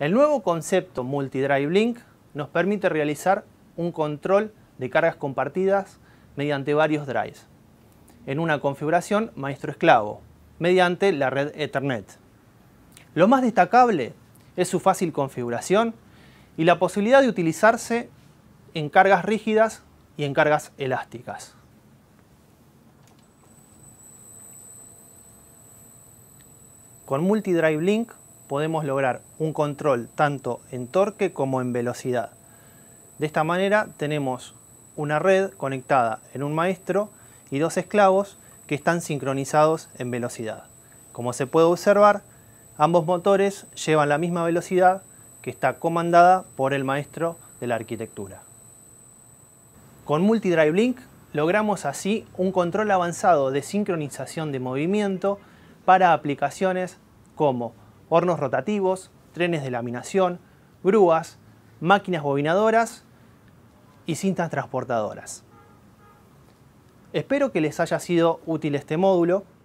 El nuevo concepto Multidrive Link nos permite realizar un control de cargas compartidas mediante varios drives en una configuración maestro-esclavo mediante la red Ethernet. Lo más destacable es su fácil configuración y la posibilidad de utilizarse en cargas rígidas y en cargas elásticas. Con Multidrive Link podemos lograr un control tanto en torque como en velocidad. De esta manera tenemos una red conectada en un maestro y dos esclavos que están sincronizados en velocidad. Como se puede observar, ambos motores llevan la misma velocidad que está comandada por el maestro de la arquitectura. Con Multidrive Link logramos así un control avanzado de sincronización de movimiento para aplicaciones como hornos rotativos, trenes de laminación, grúas, máquinas bobinadoras y cintas transportadoras. Espero que les haya sido útil este módulo